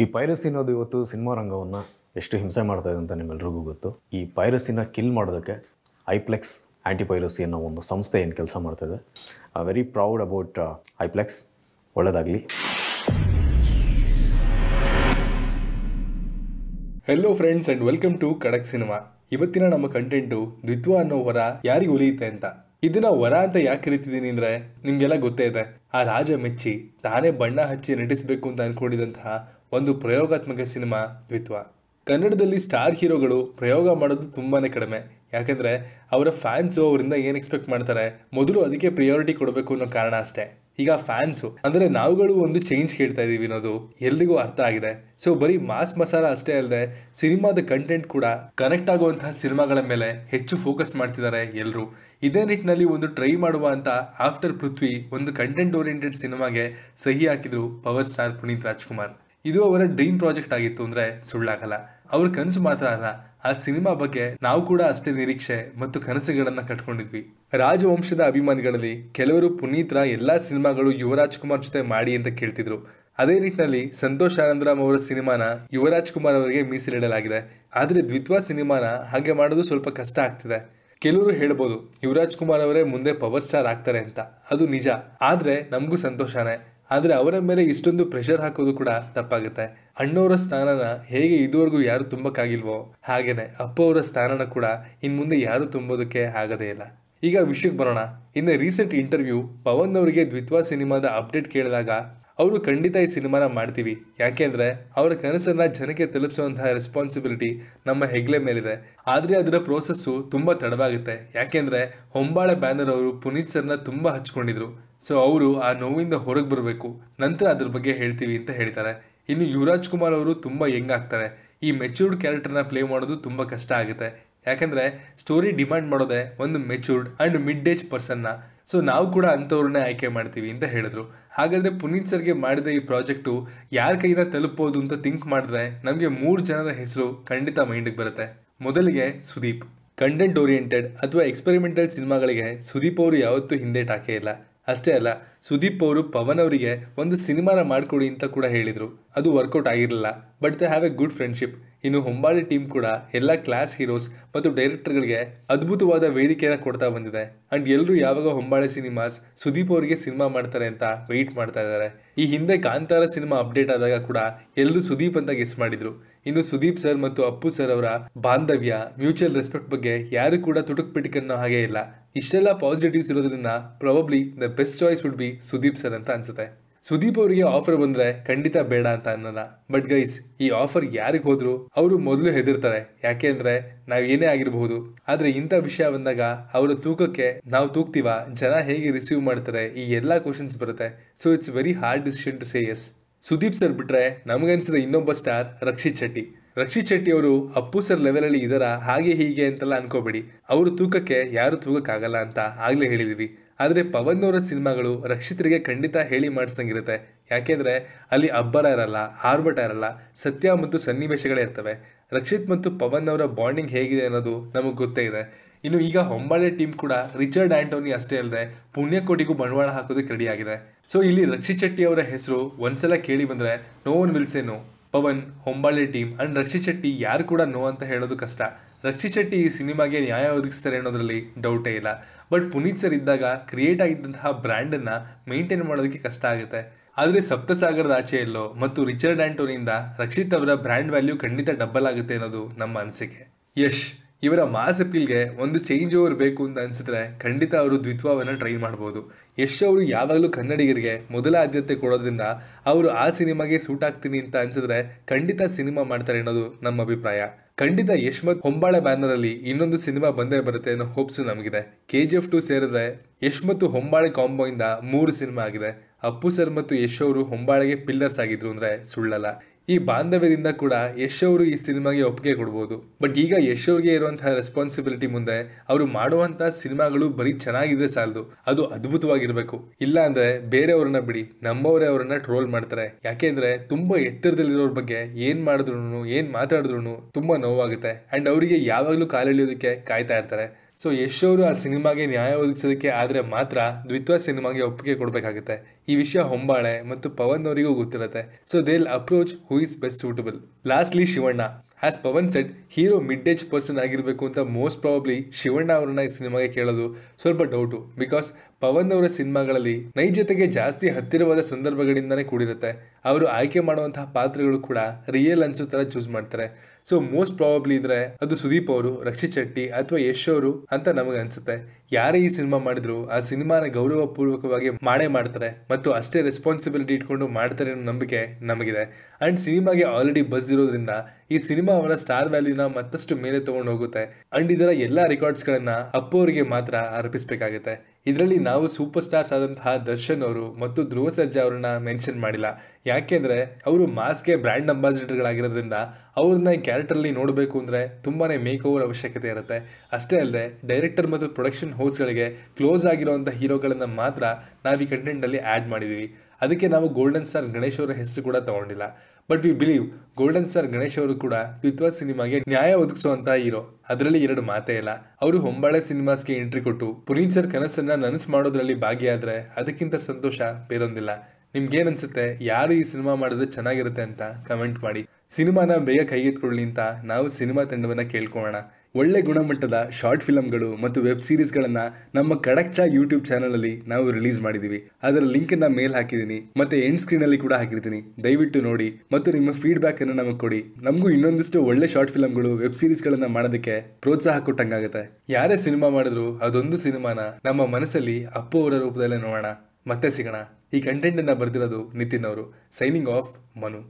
ಈ ಪೈರಸಿ ಅನ್ನೋದು ಇವತ್ತು ಸಿನಿಮಾ ರಂಗವನ್ನ ಎಷ್ಟು ಹಿಂಸೆ ಮಾಡ್ತಾ ಇದೆ ಅಂತ ನಿಮ್ಮೆಲ್ರಿಗೂ ಗೊತ್ತು ಈ ಪೈರಸಿನ ಕಿಲ್ ಮಾಡೋದಕ್ಕೆ ಐಪ್ಲೆಕ್ಸ್ ಆಂಟಿ ಪೈರಸಿ ಅನ್ನೋ ಒಂದು ಸಂಸ್ಥೆ ಏನು ಕೆಲಸ ಮಾಡ್ತಾಯಿದೆ ವೆರಿ ಪ್ರೌಡ್ ಅಬೌಟ್ uh, ಐಪ್ಲೆಕ್ಸ್ ಒಳ್ಳೆದಾಗ್ಲಿ hello friends and welcome to Kadak cinema ಇವತ್ತಿನ ನಮ್ಮ ಕಂಟೆಂಟು ದ್ವಿತ್ವ ಅನ್ನೋ ವರ ಯಾರಿಗೆ ಉಳಿಯುತ್ತೆ ಅಂತ ಇದನ್ನ ವರ ಅಂತ ಯಾಕೆ ಕರಿತಿದ್ದೀನಿ ಅಂದ್ರೆ ನಿಮಗೆಲ್ಲ ಗೊತ್ತೇ ಇದೆ ಆ ರಾಜ ಮೆಚ್ಚಿ ತಾನೇ ಬಣ್ಣ ಹಚ್ಚಿ ನಟಿಸಬೇಕು ಅಂತ ಅನ್ಕೊಂಡಿದಂತಹ ಒಂದು ಪ್ರಯೋಗಾತ್ಮಕ ಸಿನಿಮಾ ದ್ವಿತ್ವ ಕನ್ನಡದಲ್ಲಿ ಸ್ಟಾರ್ ಹೀರೋಗಳು ಪ್ರಯೋಗ ಮಾಡೋದು ತುಂಬಾ ಕಡಿಮೆ ಯಾಕಂದ್ರೆ ಅವರ ಫ್ಯಾನ್ಸು ಅವರಿಂದ ಏನು ಎಕ್ಸ್ಪೆಕ್ಟ್ ಮಾಡ್ತಾರೆ ಮೊದಲು ಅದಕ್ಕೆ ಪ್ರಿಯಾರಿಟಿ ಕೊಡಬೇಕು ಅನ್ನೋ ಕಾರಣ ಅಷ್ಟೇ ಈಗ ಫ್ಯಾನ್ಸು ಅಂದರೆ ನಾವುಗಳು ಒಂದು ಚೇಂಜ್ ಕೇಳ್ತಾ ಇದ್ದೀವಿ ಅನ್ನೋದು ಎಲ್ರಿಗೂ ಅರ್ಥ ಆಗಿದೆ ಸೊ ಬರೀ ಮಾಸ್ ಮಸಾಲ ಅಷ್ಟೇ ಅಲ್ಲದೆ ಸಿನಿಮಾದ ಕಂಟೆಂಟ್ ಕೂಡ ಕನೆಕ್ಟ್ ಆಗುವಂತಹ ಸಿನಿಮಾಗಳ ಮೇಲೆ ಹೆಚ್ಚು ಫೋಕಸ್ ಮಾಡ್ತಿದ್ದಾರೆ ಎಲ್ಲರೂ ಇದೇ ನಿಟ್ಟಿನಲ್ಲಿ ಒಂದು ಟ್ರೈ ಮಾಡುವ ಅಂತ ಆಫ್ಟರ್ ಪೃಥ್ವಿ ಒಂದು ಕಂಟೆಂಟ್ ಓರಿಯೆಂಟೆಡ್ ಸಿನಿಮಾಗೆ ಸಹಿ ಹಾಕಿದ್ರು ಪವರ್ ಸ್ಟಾರ್ ಪುನೀತ್ ರಾಜ್ಕುಮಾರ್ ಇದು ಅವರ ಡ್ರೀಮ್ ಪ್ರಾಜೆಕ್ಟ್ ಆಗಿತ್ತು ಅಂದ್ರೆ ಸುಳ್ಳಾಗಲ್ಲ ಅವ್ರ ಕನಸು ಮಾತ್ರ ಅಲ್ಲ ಆ ಸಿನಿಮಾ ಬಗ್ಗೆ ನಾವು ಕೂಡ ಅಷ್ಟೇ ನಿರೀಕ್ಷೆ ಮತ್ತು ಕನಸುಗಳನ್ನ ಕಟ್ಕೊಂಡಿದ್ವಿ ರಾಜವಂಶದ ಅಭಿಮಾನಿಗಳಲ್ಲಿ ಕೆಲವರು ಪುನೀತ್ ಪುನೀತ್ರ ಎಲ್ಲಾ ಸಿನಿಮಾಗಳು ಯುವರಾಜ್ ಕುಮಾರ್ ಜೊತೆ ಮಾಡಿ ಅಂತ ಕೇಳ್ತಿದ್ರು ಅದೇ ನಿಟ್ಟಿನಲ್ಲಿ ಸಂತೋಷ್ ಆನಂದರಾಮ್ ಅವರ ಸಿನಿಮಾನ ಯುವರಾಜ್ ಕುಮಾರ್ ಅವರಿಗೆ ಮೀಸಲಿಡಲಾಗಿದೆ ಆದರೆ ದ್ವಿತ್ವ ಸಿನಿಮಾನ ಹಾಗೆ ಮಾಡೋದು ಸ್ವಲ್ಪ ಕಷ್ಟ ಆಗ್ತಿದೆ ಕೆಲವರು ಹೇಳ್ಬೋದು ಯುವರಾಜ್ ಕುಮಾರ್ ಅವರೇ ಮುಂದೆ ಪವರ್ ಸ್ಟಾರ್ ಆಗ್ತಾರೆ ಅಂತ ಅದು ನಿಜ ಆದರೆ ನಮಗೂ ಸಂತೋಷನೇ ಆದರೆ ಅವರ ಮೇಲೆ ಇಷ್ಟೊಂದು ಪ್ರೆಷರ್ ಹಾಕೋದು ಕೂಡ ತಪ್ಪಾಗುತ್ತೆ ಅಣ್ಣವರ ಸ್ಥಾನನ ಹೇಗೆ ಇದುವರೆಗೂ ಯಾರು ತುಂಬಕ್ಕಾಗಿಲ್ವೋ ಹಾಗೇನೆ ಅಪ್ಪ ಅವರ ಸ್ಥಾನನ ಕೂಡ ಇನ್ನು ಮುಂದೆ ಯಾರು ತುಂಬೋದಕ್ಕೆ ಆಗದೇ ಇಲ್ಲ ಈಗ ವಿಷಯಕ್ಕೆ ಬರೋಣ ಇನ್ನು ರೀಸೆಂಟ್ ಇಂಟರ್ವ್ಯೂ ಪವನ್ ಅವರಿಗೆ ದ್ವಿತ್ವಾ ಸಿನಿಮಾದ ಅಪ್ಡೇಟ್ ಕೇಳಿದಾಗ ಅವರು ಖಂಡಿತ ಈ ಸಿನಿಮಾನ ಮಾಡ್ತೀವಿ ಯಾಕೆಂದರೆ ಅವರ ಕನಸನ್ನು ಜನಕ್ಕೆ ತಲುಪಿಸುವಂತಹ ರೆಸ್ಪಾನ್ಸಿಬಿಲಿಟಿ ನಮ್ಮ ಹೆಗ್ಲೆ ಮೇಲಿದೆ ಆದರೆ ಅದರ ಪ್ರೋಸೆಸ್ಸು ತುಂಬ ತಡವಾಗುತ್ತೆ ಯಾಕೆಂದರೆ ಹೊಂಬಾಳೆ ಬ್ಯಾನರ್ ಅವರು ಪುನೀತ್ ಸರ್ನ ತುಂಬ ಹಚ್ಕೊಂಡಿದ್ರು ಸೊ ಅವರು ಆ ನೋವಿಂದ ಹೊರಗೆ ಬರಬೇಕು ನಂತರ ಅದ್ರ ಬಗ್ಗೆ ಹೇಳ್ತೀವಿ ಅಂತ ಹೇಳ್ತಾರೆ ಇನ್ನು ಯುವರಾಜ್ ಕುಮಾರ್ ಅವರು ತುಂಬ ಹೆಂಗ್ ಆಗ್ತಾರೆ ಈ ಮೆಚೂರ್ಡ್ ಕ್ಯಾರೆಕ್ಟರ್ನ ಪ್ಲೇ ಮಾಡೋದು ತುಂಬ ಕಷ್ಟ ಆಗುತ್ತೆ ಯಾಕಂದರೆ ಸ್ಟೋರಿ ಡಿಮ್ಯಾಂಡ್ ಮಾಡೋದೆ ಒಂದು ಮೆಚೂರ್ಡ್ ಆ್ಯಂಡ್ ಮಿಡ್ ಏಜ್ ಪರ್ಸನ್ನ ಸೊ ನಾವು ಕೂಡ ಅಂಥವ್ರನ್ನೇ ಆಯ್ಕೆ ಮಾಡ್ತೀವಿ ಅಂತ ಹೇಳಿದ್ರು ಹಾಗಾದರೆ ಪುನೀತ್ ಸರ್ಗೆ ಮಾಡಿದ ಈ ಪ್ರಾಜೆಕ್ಟು ಯಾರ ಕೈನ ತಲುಪೋದು ಅಂತ ಥಿಂಕ್ ಮಾಡಿದ್ರೆ ನಮಗೆ ಮೂರು ಜನರ ಹೆಸರು ಖಂಡಿತ ಮೈಂಡಿಗೆ ಬರುತ್ತೆ ಮೊದಲಿಗೆ ಸುದೀಪ್ ಕಂಟೆಂಟ್ ಓರಿಯೆಂಟೆಡ್ ಅಥವಾ ಎಕ್ಸ್ಪೆರಿಮೆಂಟಲ್ ಸಿನಿಮಾಗಳಿಗೆ ಸುದೀಪ್ ಅವರು ಯಾವತ್ತೂ ಹಿಂದೆ ಟಾಕೆ ಇಲ್ಲ ಅಷ್ಟೇ ಅಲ್ಲ ಸುದೀಪ್ ಅವರು ಪವನ್ ಅವರಿಗೆ ಒಂದು ಸಿನಿಮಾನ ಮಾಡಿಕೊಡಿ ಅಂತ ಕೂಡ ಹೇಳಿದರು ಅದು ವರ್ಕೌಟ್ ಆಗಿರಲಿಲ್ಲ but they have a good friendship ಇನ್ನು ಹೊಂಬಾಳಿ ಟೀಮ್ ಕೂಡ ಎಲ್ಲ ಕ್ಲಾಸ್ ಹೀರೋಸ್ ಮತ್ತು ಡೈರೆಕ್ಟರ್ಗಳಿಗೆ ಅದ್ಭುತವಾದ ವೇದಿಕೆಯನ್ನು ಕೊಡ್ತಾ ಬಂದಿದೆ ಆ್ಯಂಡ್ ಎಲ್ಲರೂ ಯಾವಾಗ ಹೊಂಬಾಳೆ ಸಿನಿಮಾಸ್ ಸುದೀಪ್ ಅವರಿಗೆ ಸಿನಿಮಾ ಮಾಡ್ತಾರೆ ಅಂತ ವೆಯ್ಟ್ ಮಾಡ್ತಾ ಇದ್ದಾರೆ ಈ ಹಿಂದೆ ಕಾಂತಾರ ಸಿನಿಮಾ ಅಪ್ಡೇಟ್ ಆದಾಗ ಕೂಡ ಎಲ್ಲರೂ ಸುದೀಪ್ ಅಂತ ಗೆಸ್ ಮಾಡಿದರು ಇನ್ನು ಸುದೀಪ್ ಸರ್ ಮತ್ತು ಅಪ್ಪು ಸರ್ ಅವರ ಬಾಂಧವ್ಯ ಮ್ಯೂಚುವಲ್ ರೆಸ್ಪೆಕ್ಟ್ ಬಗ್ಗೆ ಯಾರು ಕೂಡ ತುಟುಕ್ ಅನ್ನೋ ಹಾಗೆ ಇಲ್ಲ ಇಷ್ಟೆಲ್ಲ ಪಾಸಿಟಿವ್ಸ್ ಇರೋದ್ರಿಂದ probably the best choice would be Sudeep sir ಅಂತ ಅನ್ಸುತ್ತೆ ಸುದೀಪ್ ಅವರಿಗೆ ಆಫರ್ ಬಂದ್ರೆ ಖಂಡಿತ ಬೇಡ ಅಂತ ಅನ್ನೋಲ್ಲ ಬಟ್ ಗೈಸ್ ಈ ಆಫರ್ ಯಾರಿಗೆ ಹೋದ್ರು ಅವರು ಮೊದಲು ಹೆದರ್ತಾರೆ ಯಾಕೆ ಅಂದ್ರೆ ನಾವು ಏನೇ ಆಗಿರಬಹುದು ಆದ್ರೆ ಇಂಥ ವಿಷಯ ಬಂದಾಗ ಅವರ ತೂಕಕ್ಕೆ ನಾವು ತೂಗ್ತೀವ ಜನ ಹೇಗೆ ರಿಸೀವ್ ಮಾಡ್ತಾರೆ ಈ ಎಲ್ಲಾ ಕ್ವಶನ್ಸ್ ಬರುತ್ತೆ so it's very hard decision to say yes Sudeep sir ಬಿಟ್ಟರೆ ನಮಗನ್ಸಿದ ಇನ್ನೊಬ್ಬ ಸ್ಟಾರ್ ರಕ್ಷಿತ್ ಶೆಟ್ಟಿ ರಕ್ಷಿತ್ ಶೆಟ್ಟಿ ಅವರು ಅಪ್ಪು ಸರ್ ಲೆವೆಲಲ್ಲಿ ಇದರ ಹಾಗೆ ಹೀಗೆ ಅಂತೆಲ್ಲ ಅನ್ಕೋಬೇಡಿ ಅವ್ರ ತೂಕಕ್ಕೆ ಯಾರು ತೂಕಕ್ಕಾಗಲ್ಲ ಅಂತ ಆಗಲೇ ಹೇಳಿದ್ದೀವಿ ಆದರೆ ಪವನ್ ಅವರ ಸಿನಿಮಾಗಳು ರಕ್ಷಿತರಿಗೆ ಖಂಡಿತ ಹೇಳಿ ಮಾಡಿಸ್ದಂಗಿರುತ್ತೆ ಯಾಕೆಂದರೆ ಅಲ್ಲಿ ಅಬ್ಬರ ಇರಲ್ಲ ಹಾರ್ಬಟ ಇರಲ್ಲ ಸತ್ಯ ಮತ್ತು ಸನ್ನಿವೇಶಗಳೇ ಇರ್ತವೆ ರಕ್ಷಿತ್ ಮತ್ತು ಪವನ್ ಅವರ ಬಾಂಡಿಂಗ್ ಹೇಗಿದೆ ಅನ್ನೋದು ನಮಗೆ ಗೊತ್ತೇ ಇದೆ ಇನ್ನು ಈಗ ಹೊಂಬಾಳೆ ಟೀಮ್ ಕೂಡ ರಿಚರ್ಡ್ ಆಂಟೋನಿ ಅಷ್ಟೇ ಅಲ್ಲದೆ ಪುಣ್ಯಕೋಟಿಗೂ ಬಂಡವಾಳ ಹಾಕೋದಕ್ಕೆ ರೆಡಿ ಆಗಿದೆ ಸೊ ಇಲ್ಲಿ ರಕ್ಷಿತ್ ಶೆಟ್ಟಿ ಅವರ ಹೆಸರು ಒಂದ್ಸಲ ಕೇಳಿ ಬಂದರೆ ನೋ ಒನ್ ವಿಲ್ಸೇನು ಪವನ್ ಹೊಂಬಾಳೆ ಟೀಮ್ ಅಂಡ್ ರಕ್ಷಿತ್ ಶೆಟ್ಟಿ ಯಾರು ಕೂಡ ನೋ ಅಂತ ಹೇಳೋದು ಕಷ್ಟ ರಕ್ಷಿತ್ ಶೆಟ್ಟಿ ಈ ಸಿನಿಮಾಗೆ ನ್ಯಾಯ ಒದಗಿಸ್ತಾರೆ ಅನ್ನೋದರಲ್ಲಿ ಡೌಟೇ ಇಲ್ಲ ಬಟ್ ಪುನೀತ್ ಸರ್ ಇದ್ದಾಗ ಕ್ರಿಯೇಟ್ ಆಗಿದ್ದಂತಹ ಬ್ರ್ಯಾಂಡನ್ನು ಮೇಂಟೈನ್ ಮಾಡೋದಕ್ಕೆ ಕಷ್ಟ ಆಗುತ್ತೆ ಆದರೆ ಸಪ್ತಸಾಗರದ ಆಚೆಯಲ್ಲೋ ಮತ್ತು ರಿಚರ್ಡ್ ಆ್ಯಂಟೋನಿಯಿಂದ ರಕ್ಷಿತ್ ಅವರ ಬ್ರ್ಯಾಂಡ್ ವ್ಯಾಲ್ಯೂ ಖಂಡಿತ ಡಬ್ಬಲ್ ಆಗುತ್ತೆ ಅನ್ನೋದು ನಮ್ಮ ಅನಿಸಿಕೆ ಯಶ್ ಇವರ ಮಾಸ್ ಅಪೀಲ್ಗೆ ಒಂದು ಚೇಂಜ್ ಓವರ್ ಬೇಕು ಅಂತ ಅನಿಸಿದ್ರೆ ಖಂಡಿತ ಅವರು ದ್ವಿತ್ವವನ್ನು ಟ್ರೈ ಮಾಡ್ಬೋದು ಯಶ್ ಅವರು ಯಾವಾಗಲೂ ಕನ್ನಡಿಗರಿಗೆ ಮೊದಲ ಆದ್ಯತೆ ಕೊಡೋದ್ರಿಂದ ಅವರು ಆ ಸಿನಿಮಾಗೆ ಸೂಟ್ ಆಗ್ತೀನಿ ಅಂತ ಅನಿಸಿದ್ರೆ ಖಂಡಿತ ಸಿನಿಮಾ ಮಾಡ್ತಾರೆ ಅನ್ನೋದು ನಮ್ಮ ಅಭಿಪ್ರಾಯ ಖಂಡಿತ ಯಶ್ಮತ್ ಹೊಂಬಾಳೆ ಬ್ಯಾನರ್ ಅಲ್ಲಿ ಇನ್ನೊಂದು ಸಿನಿಮಾ ಬಂದೇ ಬರುತ್ತೆ ಅನ್ನೋ ಹೋಪ್ಸು ನಮಗಿದೆ ಕೆ ಜಿ ಎಫ್ ಟು ಸೇರಿದ್ರೆ ಯಶ್ ಮತ್ತು ಹೊಂಬಾಳೆ ಕಾಂಬೋ ಇಂದ ಮೂರು ಸಿನಿಮಾ ಆಗಿದೆ ಅಪ್ಪು ಸರ್ ಮತ್ತು ಯಶ್ ಅವರು ಹೊಂಬಾಳೆಗೆ ಪಿಲ್ಲರ್ಸ್ ಆಗಿದ್ರು ಅಂದ್ರೆ ಸುಳ್ಳಲ್ಲ ಈ ಬಾಂಧವ್ಯದಿಂದ ಕೂಡ ಯಶ್ ಅವರು ಈ ಸಿನಿಮಾಗೆ ಒಪ್ಪಿಗೆ ಕೊಡ್ಬೋದು ಬಟ್ ಈಗ ಯಶ್ ಅವ್ರಿಗೆ ಇರುವಂತಹ ರೆಸ್ಪಾನ್ಸಿಬಿಲಿಟಿ ಮುಂದೆ ಅವರು ಮಾಡುವಂತಹ ಸಿನಿಮಾಗಳು ಬರೀ ಚೆನ್ನಾಗಿದ್ರೆ ಸಾಲದು ಅದು ಅದ್ಭುತವಾಗಿರ್ಬೇಕು ಇಲ್ಲ ಅಂದ್ರೆ ಬೇರೆಯವ್ರನ್ನ ಬಿಡಿ ನಮ್ಮವರೇ ಅವರನ್ನ ಟ್ರೋಲ್ ಮಾಡ್ತಾರೆ ಯಾಕೆಂದ್ರೆ ತುಂಬಾ ಎತ್ತರದಲ್ಲಿರೋರ್ ಬಗ್ಗೆ ಏನ್ ಮಾಡಿದ್ರು ಏನ್ ಮಾತಾಡಿದ್ರು ತುಂಬಾ ನೋವಾಗುತ್ತೆ ಅಂಡ್ ಅವರಿಗೆ ಯಾವಾಗಲೂ ಕಾಲೆಳೆಯೋದಕ್ಕೆ ಕಾಯ್ತಾ ಇರ್ತಾರೆ ಸೊ ಯಶ್ ಅವರು ಆ ಸಿನಿಮಾಗೆ ನ್ಯಾಯ ಒದಗಿಸೋದಕ್ಕೆ ಆದರೆ ಮಾತ್ರ ದ್ವಿತ್ವ ಸಿನಿಮಾಗೆ ಒಪ್ಪಿಗೆ ಕೊಡಬೇಕಾಗುತ್ತೆ ಈ ವಿಷಯ ಹೊಂಬಾಳೆ ಮತ್ತು ಪವನ್ ಅವರಿಗೂ ಗೊತ್ತಿರುತ್ತೆ so will approach who is best suitable lastly Shivanna as Pavan set hero mid age person ಆಗಿರಬೇಕು ಅಂತ ಮೋಸ್ಟ್ ಪ್ರಾಬಬ್ಲಿ ಶಿವಣ್ಣ ಅವರನ್ನ ಈ ಸಿನಿಮಾಗೆ ಕೇಳೋದು ಸ್ವಲ್ಪ ಡೌಟು ಬಿಕಾಸ್ ಪವನ್ ಅವರ ಸಿನಿಮಾಗಳಲ್ಲಿ ನೈಜತೆಗೆ ಜಾಸ್ತಿ ಹತ್ತಿರವಾದ ಸಂದರ್ಭಗಳಿಂದನೇ ಕೂಡಿರುತ್ತೆ ಅವರು ಆಯ್ಕೆ ಮಾಡುವಂತಹ ಪಾತ್ರಗಳು ಕೂಡ ರಿಯಲ್ ಅನ್ಸೋ ಥರ ಚೂಸ್ ಮಾಡ್ತಾರೆ ಸೊ ಮೋಸ್ಟ್ ಪ್ರಾಬಬ್ಲಿ ಇದ್ರೆ ಅದು ಸುದೀಪ್ ಅವರು ರಕ್ಷಿತ್ ಶೆಟ್ಟಿ ಅಥವಾ ಯಶ್ ಅವರು ಅಂತ ನಮಗೆ ಅನ್ಸುತ್ತೆ ಯಾರೇ ಈ ಸಿನಿಮಾ ಮಾಡಿದ್ರು ಆ ಸಿನಿಮಾನ ಗೌರವ ಪೂರ್ವಕವಾಗಿ ಮಾಡೇ ಮಾಡ್ತಾರೆ ಮತ್ತು ಅಷ್ಟೇ ರೆಸ್ಪಾನ್ಸಿಬಿಲಿಟಿ ಇಟ್ಕೊಂಡು ಮಾಡ್ತಾರೆ ಅನ್ನೋ ನಂಬಿಕೆ ನಮಗಿದೆ ಅಂಡ್ ಸಿನಿಮಾಗೆ ಆಲ್ರೆಡಿ ಬಸ್ ಇರೋದ್ರಿಂದ ಈ ಸಿನಿಮಾ ಅವರ ಸ್ಟಾರ್ ವ್ಯಾಲ್ಯೂನ ಮತ್ತಷ್ಟು ಮೇಲೆ ತಗೊಂಡು ಹೋಗುತ್ತೆ ಅಂಡ್ ಇದರ ಎಲ್ಲಾ ರೆಕಾರ್ಡ್ಸ್ಗಳನ್ನ ಅಪ್ಪು ಅವರಿಗೆ ಮಾತ್ರ ಅರ್ಪಿಸಬೇಕಾಗುತ್ತೆ ಇದರಲ್ಲಿ ನಾವು ಸೂಪರ್ ಸ್ಟಾರ್ಸ್ ಆದಂತಹ ದರ್ಶನ್ ಅವರು ಮತ್ತು ಧ್ರುವ ಸರ್ಜಾ ಅವ್ರನ್ನ ಮೆನ್ಷನ್ ಮಾಡಿಲ್ಲ ಯಾಕೆಂದರೆ ಅವರು ಮಾಸ್ಗೆ ಬ್ರ್ಯಾಂಡ್ ಅಂಬಾಸಿಡರ್ಗಳಾಗಿರೋದ್ರಿಂದ ಅವ್ರನ್ನ ಕ್ಯಾರೆಕ್ಟರಲ್ಲಿ ನೋಡಬೇಕು ಅಂದರೆ ತುಂಬಾನೇ ಮೇಕ್ ಓವರ್ ಅವಶ್ಯಕತೆ ಇರುತ್ತೆ ಅಷ್ಟೇ ಅಲ್ಲದೆ ಡೈರೆಕ್ಟರ್ ಮತ್ತು ಪ್ರೊಡಕ್ಷನ್ ಹೌಸ್ಗಳಿಗೆ ಕ್ಲೋಸ್ ಆಗಿರೋವಂಥ ಹೀರೋಗಳನ್ನು ಮಾತ್ರ ನಾವು ಈ ಕಂಟೆಂಟಲ್ಲಿ ಆ್ಯಡ್ ಮಾಡಿದ್ದೀವಿ ಅದಕ್ಕೆ ನಾವು ಗೋಲ್ಡನ್ ಸ್ಟಾರ್ ಗಣೇಶ್ ಅವರ ಹೆಸರು ಕೂಡ ತಗೊಂಡಿಲ್ಲ but we believe golden star Ganesh ಅವರು ಕೂಡ ದ್ವಿತ್ವ ಸಿನಿಮಾಗೆ ನ್ಯಾಯ ಒದಗಿಸುವಂತ ಹೀರೋ ಅದರಲ್ಲಿ ಎರಡು ಮಾತೇ ಇಲ್ಲ ಅವರು ಹೊಂಬಾಳೆ ಸಿನಿಮಾಸ್ಗೆ ಎಂಟ್ರಿ ಕೊಟ್ಟು ಪುನೀತ್ ಸರ್ ಕನಸನ್ನ ನನಸು ಮಾಡೋದ್ರಲ್ಲಿ ಭಾಗಿಯಾದ್ರೆ ಅದಕ್ಕಿಂತ ಸಂತೋಷ ಬೇರೊಂದಿಲ್ಲ ನಿಮ್ಗೇನ್ ಅನ್ಸುತ್ತೆ ಯಾರು ಈ ಸಿನಿಮಾ ಮಾಡಿದ್ರೆ ಚೆನ್ನಾಗಿರುತ್ತೆ ಅಂತ ಕಮೆಂಟ್ ಮಾಡಿ ಸಿನಿಮಾನ ಬೇಗ ಕೈಗೆತ್ಕೊಳ್ಳಿ ಅಂತ ನಾವು ಸಿನಿಮಾ ತಂಡವನ್ನ ಕೇಳ್ಕೊಳ್ಳೋಣ ಒಳ್ಳೆ ಗುಣಮಟ್ಟದ ಶಾರ್ಟ್ ಫಿಲಮ್ಗಳು ಮತ್ತು ವೆಬ್ ಸೀರೀಸ್ಗಳನ್ನು ನಮ್ಮ ಕಡಕ್ಚಾ ಯೂಟ್ಯೂಬ್ ಚಾನಲಲ್ಲಿ ನಾವು ರಿಲೀಸ್ ಮಾಡಿದ್ದೀವಿ ಅದರ ಲಿಂಕನ್ನು ಮೇಲ್ ಹಾಕಿದ್ದೀನಿ ಮತ್ತು ಎಂಡ್ ಸ್ಕ್ರೀನಲ್ಲಿ ಕೂಡ ಹಾಕಿರ್ತೀನಿ ದಯವಿಟ್ಟು ನೋಡಿ ಮತ್ತು ನಿಮ್ಮ ಫೀಡ್ಬ್ಯಾಕನ್ನು ನಮಗೆ ಕೊಡಿ ನಮಗೂ ಇನ್ನೊಂದಿಷ್ಟು ಒಳ್ಳೆ ಶಾರ್ಟ್ ಫಿಲಮ್ಗಳು ವೆಬ್ ಸೀರೀಸ್ಗಳನ್ನು ಮಾಡೋದಕ್ಕೆ ಪ್ರೋತ್ಸಾಹ ಕೊಟ್ಟಂಗಾಗುತ್ತೆ ಯಾರೇ ಸಿನಿಮಾ ಮಾಡಿದ್ರು ಅದೊಂದು ಸಿನಿಮಾನ ನಮ್ಮ ಮನಸ್ಸಲ್ಲಿ ಅಪ್ಪು ಅವರ ರೂಪದಲ್ಲೇ ನೋಡೋಣ ಮತ್ತೆ ಸಿಗೋಣ ಈ ಕಂಟೆಂಟನ್ನು ಬರ್ತಿರೋದು ನಿತಿನ್ ಅವರು ಸೈನಿಂಗ್ ಆಫ್ ಮನು